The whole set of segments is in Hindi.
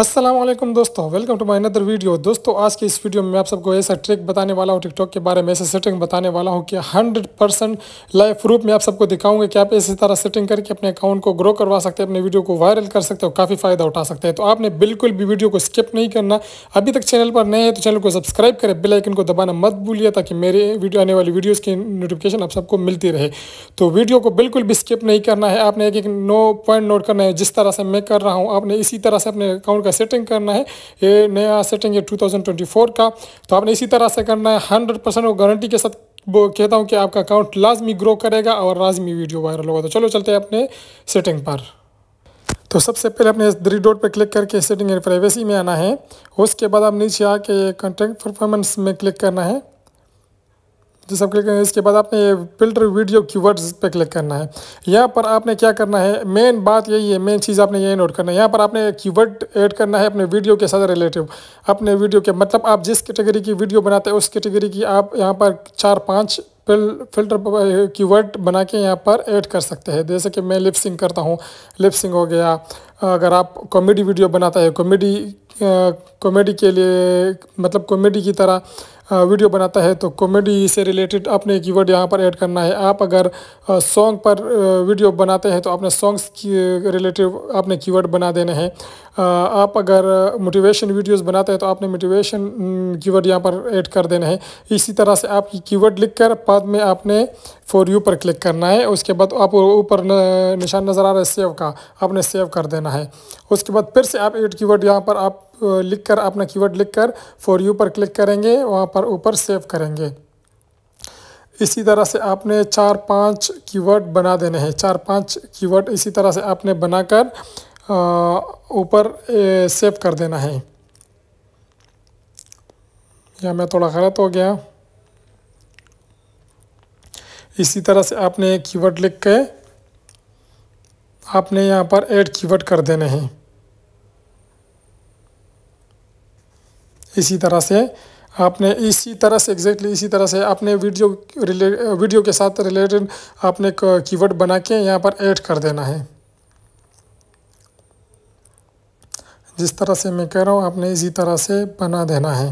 असलम दोस्तों welcome to my another video दोस्तों आज की इस वीडियो में आप सबको ऐसा ट्रिक बताने वाला हूँ टिकटॉक के बारे में ऐसे सेटिंग बताने वाला हूँ कि 100 परसेंट लाइव प्रूफ में आप सबको दिखाऊंगा कि आप इसी तरह सेटिंग करके अपने अकाउंट को ग्रो करवा सकते हैं अपने वीडियो को वायरल कर सकते हो काफ़ी फ़ायदा उठा सकते हैं तो आपने बिल्कुल भी वीडियो को स्किप नहीं करना अभी तक चैनल पर नए हैं तो चैनल को सब्सक्राइब करें बेलाइकन को दबाना मत भूलिए ताकि मेरे वीडियो आने वाली वीडियोज़ की नोटिफिकेशन आप सबको मिलती रहे तो वीडियो को बिल्कुल भी स्किप नहीं करना है आपने एक एक नो पॉइंट नोट करना है जिस तरह से मैं कर रहा हूँ आपने इसी तरह से अपने अकाउंट का सेटिंग करना है ये नया सेटिंग है 2024 का तो आपने इसी तरह से करना है 100 परसेंट वो गारंटी के साथ वो कहता हूँ कि आपका अकाउंट लाजमी ग्रो करेगा और लाजमी वीडियो वायरल होगा तो चलो चलते हैं अपने सेटिंग पर तो सबसे पहले अपने थ्री डॉट पर क्लिक करके सेटिंग एंड प्राइवेसी में आना है उसके बाद आप नीचे आके कंटेंट परफॉर्मेंस में क्लिक करना है जिस आप क्लिक करेंगे इसके बाद आपने फिल्टर वीडियो कीवर्ड्स पे क्लिक करना है यहाँ पर आपने क्या करना है मेन बात यही है मेन चीज़ आपने यही नोट करना है यहाँ पर आपने कीवर्ड ऐड करना है अपने वीडियो के साथ रिलेटिव अपने वीडियो के मतलब आप जिस कैटेगरी की वीडियो बनाते हैं उस कैटेगरी की आप यहाँ पर चार पाँच फिल फिल्टर कीवर्ड बना के यहाँ पर ऐड कर सकते हैं जैसे कि मैं लिपसिंग करता हूँ लिपसिंग हो गया अगर आप कॉमेडी वीडियो बनाता है कॉमेडी कॉमेडी के लिए मतलब कॉमेडी की तरह वीडियो बनाता है तो कॉमेडी से रिलेटेड की कीवर्ड यहाँ पर ऐड करना है आप अगर सॉन्ग पर वीडियो बनाते हैं तो अपने सॉन्ग्स की रिलेटिव आपने कीवर्ड बना देने हैं आप अगर मोटिवेशन वीडियोस बनाते हैं तो आपने मोटिवेशन कीवर्ड यहाँ पर ऐड कर देना है इसी तरह से आपकी कीवर्ड लिखकर बाद में आपने फॉर यू पर क्लिक करना है उसके बाद आप ऊपर निशान नज़र आ रहा है सेव का आपने सेव कर देना है उसके बाद फिर से आप एड कीवर्ड यहाँ पर आप लिख कर अपना कीवर्ड लिख कर फॉर यू पर क्लिक करेंगे वहाँ पर ऊपर सेव करेंगे इसी तरह से आपने चार पांच कीवर्ड बना देने हैं चार पांच कीवर्ड इसी तरह से आपने बनाकर ऊपर सेव कर देना है या मैं थोड़ा गलत हो गया इसी तरह से आपने कीवर्ड लिख के आपने यहाँ पर ऐड कीवर्ड कर देने हैं इसी तरह से आपने इसी तरह से एग्जैक्टली इसी तरह से आपने वीडियो वीडियो के साथ रिलेटेड आपने कीवर्ड बना के यहाँ पर ऐड कर देना है जिस तरह से मैं कह रहा हूँ आपने इसी तरह से बना देना है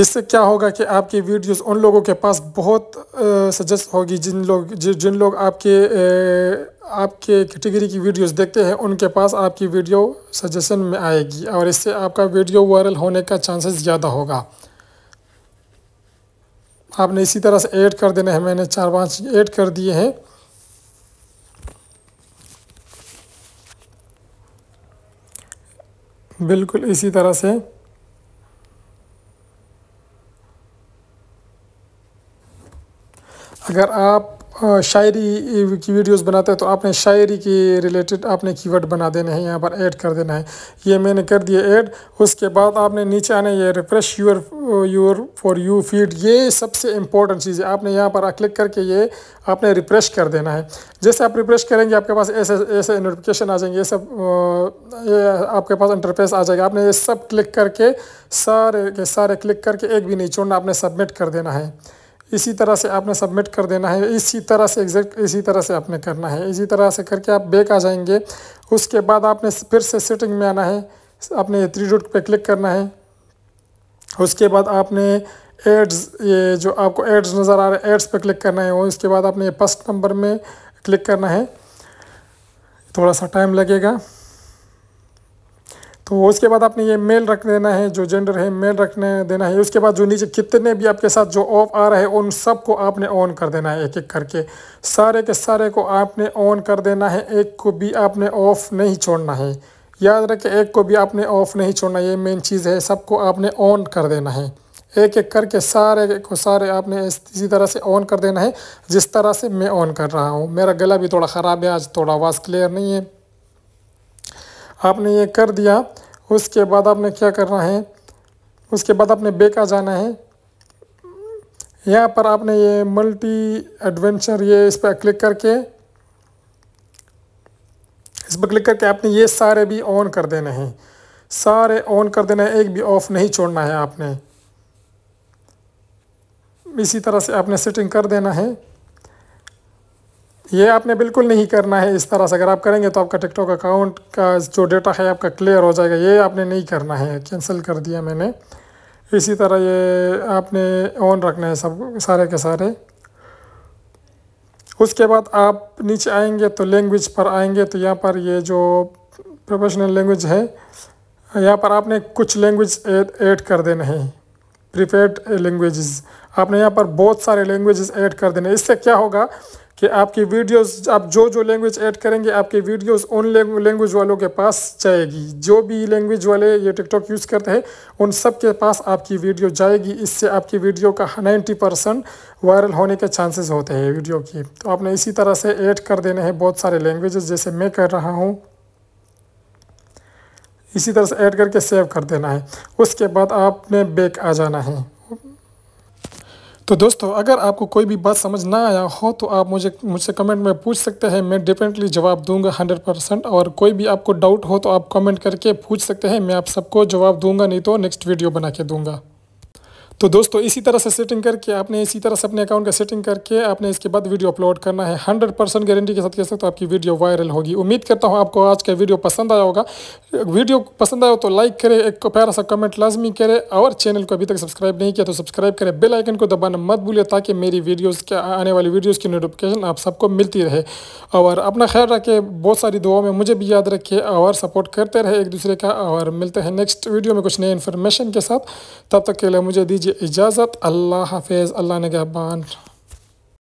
इससे क्या होगा कि आपकी वीडियोस उन लोगों के पास बहुत सजेस्ट होगी जिन लोग जि, जिन लोग आपके ए, आपके कैटेगरी की वीडियोस देखते हैं उनके पास आपकी वीडियो सजेशन में आएगी और इससे आपका वीडियो वायरल होने का चांसेस ज़्यादा होगा आपने इसी तरह से ऐड कर देना है मैंने चार पांच ऐड कर दिए हैं बिल्कुल इसी तरह से अगर आप शायरी की वीडियोस बनाते हैं तो आपने शायरी के रिलेटेड आपने कीवर्ड बना देने हैं यहाँ पर ऐड कर देना है ये मैंने कर दिया ऐड उसके बाद आपने नीचे आने ये refresh your your for you feed ये सबसे इंपॉर्टेंट चीज़ है आपने यहाँ पर क्लिक करके ये आपने रिफ्रेश कर देना है जैसे आप रिफ्रेश करेंगे आपके पास ऐसे ऐसे नोटिफिकेशन आ जाएंगे ये सब ये आपके पास इंटरफेस आ जाएगा आपने ये सब क्लिक करके सारे के सारे क्लिक करके एक भी नहीं छोड़ना आपने सबमिट कर देना है इसी तरह से आपने सबमिट कर देना है इसी तरह से एग्जैक्ट इसी तरह से आपने करना है इसी तरह से करके आप बैक आ जाएंगे उसके बाद आपने फिर से सेटिंग में आना है आपने थ्री डॉट पे क्लिक करना है उसके बाद आपने एड्स ये जो आपको एड्स नज़र आ रहे हैं एड्स पे क्लिक करना है और उसके बाद आपने फर्स्ट नंबर में क्लिक करना है थोड़ा सा टाइम लगेगा तो उसके बाद आपने ये मेल रख देना है जो जेंडर है मेल रखने देना है उसके बाद जो नीचे कितने भी आपके साथ जो ऑफ आ रहा है उन सब को आपने ऑन कर देना है एक एक करके सारे के सारे को आपने ऑन कर देना है एक को भी आपने ऑफ नहीं छोड़ना है याद रखे एक को भी आपने ऑफ नहीं छोड़ना ये मेन चीज़ है सबको आपने ऑन कर देना है एक एक करके सारे को सारे आपने इसी तरह से ऑन कर देना है जिस तरह से मैं ऑन कर रहा हूँ मेरा गला भी थोड़ा ख़राब है आज थोड़ा आवाज़ क्लियर नहीं है आपने ये कर दिया उसके बाद आपने क्या करना है उसके बाद आपने बेक आ जाना है यहाँ पर आपने ये मल्टी एडवेंचर ये इस पर क्लिक करके इस पर क्लिक करके आपने ये सारे भी ऑन कर देने हैं सारे ऑन कर देना है एक भी ऑफ नहीं छोड़ना है आपने इसी तरह से आपने सेटिंग कर देना है ये आपने बिल्कुल नहीं करना है इस तरह से अगर आप करेंगे तो आपका टिकटॉक अकाउंट का जो डेटा है आपका क्लियर हो जाएगा ये आपने नहीं करना है कैंसिल कर दिया मैंने इसी तरह ये आपने ऑन रखना है सब सारे के सारे उसके बाद आप नीचे आएंगे तो लैंग्वेज पर आएंगे तो यहाँ पर ये जो प्रोफेशनल लैंग्वेज है यहाँ पर आपने कुछ लैंग्वेज ऐड कर देना है प्रिपेड लैंग्वेजेस आपने यहाँ पर बहुत सारे लैंग्वेजेस ऐड कर देने इससे क्या होगा कि आपकी वीडियोस आप जो जो लैंग्वेज ऐड करेंगे आपकी वीडियोस उन लैंग्वेज वालों के पास जाएगी जो भी लैंग्वेज वाले ये टिकटॉक यूज़ करते हैं उन सब के पास आपकी वीडियो जाएगी इससे आपकी वीडियो का 90 परसेंट वायरल होने के चांसेस होते हैं वीडियो की तो आपने इसी तरह से ऐड कर देने हैं बहुत सारे लैंग्वेजेस जैसे मैं कर रहा हूँ इसी तरह से ऐड करके सेव कर देना है उसके बाद आपने बैक आ जाना है तो दोस्तों अगर आपको कोई भी बात समझ ना आया हो तो आप मुझे मुझसे कमेंट में पूछ सकते हैं मैं डेफिनेटली जवाब दूंगा 100 परसेंट और कोई भी आपको डाउट हो तो आप कमेंट करके पूछ सकते हैं मैं आप सबको जवाब दूंगा नहीं तो नेक्स्ट वीडियो बना के दूंगा तो दोस्तों इसी तरह से सेटिंग करके आपने इसी तरह से अपने अकाउंट का सेटिंग करके आपने इसके बाद वीडियो अपलोड करना है हंड्रेड परसेंट गारंटी के साथ कह सकते हो तो आपकी वीडियो वायरल होगी उम्मीद करता हूँ आपको आज का वीडियो पसंद आया होगा वीडियो पसंद आया हो तो लाइक करें एक प्यारा सा कमेंट लाजमी करें और चैनल को अभी तक सब्सक्राइब नहीं किया तो सब्सक्राइब करें बेल आइकन को दबाना मत भूलिए ताकि मेरी वीडियोज़ के आने वाली वीडियोज़ की नोटिफिकेशन आप सबको मिलती रहे और अपना ख्याल रखें बहुत सारी दुआओं में मुझे भी याद रखे और सपोर्ट करते रहे एक दूसरे का और मिलते हैं नेक्स्ट वीडियो में कुछ नए इन्फॉर्मेशन के साथ तब तक के लिए मुझे दीजिए इजाज़त अल्लाह हाफिज़ अल्लाह नगहबान